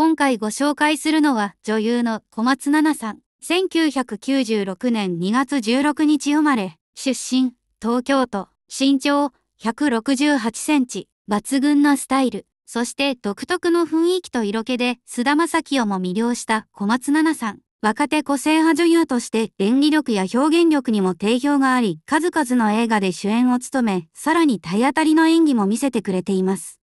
今回ご紹介するのは女優の小松菜奈さん。1996年2月16日生まれ、出身、東京都、身長168センチ、抜群のスタイル、そして独特の雰囲気と色気で菅田将暉をも魅了した小松菜奈さん。若手個性派女優として演技力や表現力にも定評があり、数々の映画で主演を務め、さらに体当たりの演技も見せてくれています。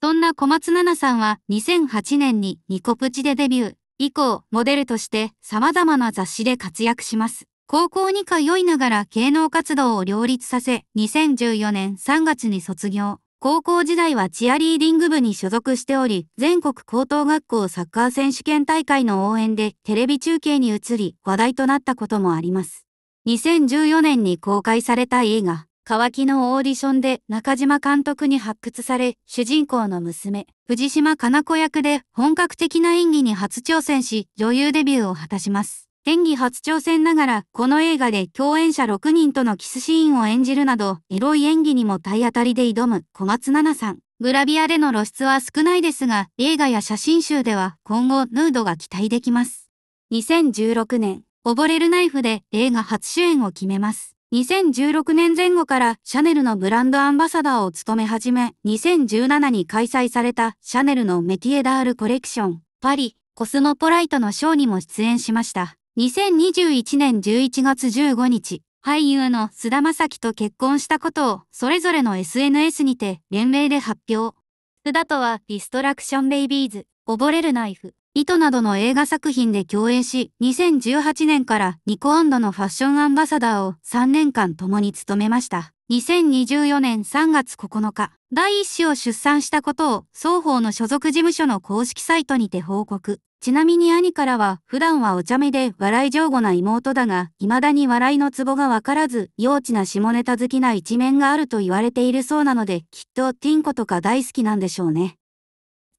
そんな小松菜奈さんは2008年にニコプチでデビュー。以降、モデルとして様々な雑誌で活躍します。高校に通いながら芸能活動を両立させ、2014年3月に卒業。高校時代はチアリーディング部に所属しており、全国高等学校サッカー選手権大会の応援でテレビ中継に移り話題となったこともあります。2014年に公開された映画、乾きのオーディションで中島監督に発掘され、主人公の娘、藤島かな子役で本格的な演技に初挑戦し、女優デビューを果たします。演技初挑戦ながら、この映画で共演者6人とのキスシーンを演じるなど、エロい演技にも体当たりで挑む小松菜奈さん。グラビアでの露出は少ないですが、映画や写真集では今後ヌードが期待できます。2016年、溺れるナイフで映画初主演を決めます。2016年前後からシャネルのブランドアンバサダーを務め始め、2017に開催されたシャネルのメティエダールコレクション、パリ、コスモポライトのショーにも出演しました。2021年11月15日、俳優の菅田正樹と結婚したことをそれぞれの SNS にて連名で発表。菅田とはディストラクションベイビーズ、溺れるナイフ、糸などの映画作品で共演し、2018年からニコのファッションアンバサダーを3年間共に務めました。2024年3月9日、第一子を出産したことを双方の所属事務所の公式サイトにて報告。ちなみに兄からは普段はお茶目で笑い上手な妹だが、未だに笑いのツボがわからず、幼稚な下ネタ好きな一面があると言われているそうなので、きっとティンコとか大好きなんでしょうね。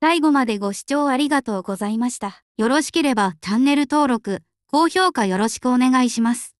最後までご視聴ありがとうございました。よろしければチャンネル登録、高評価よろしくお願いします。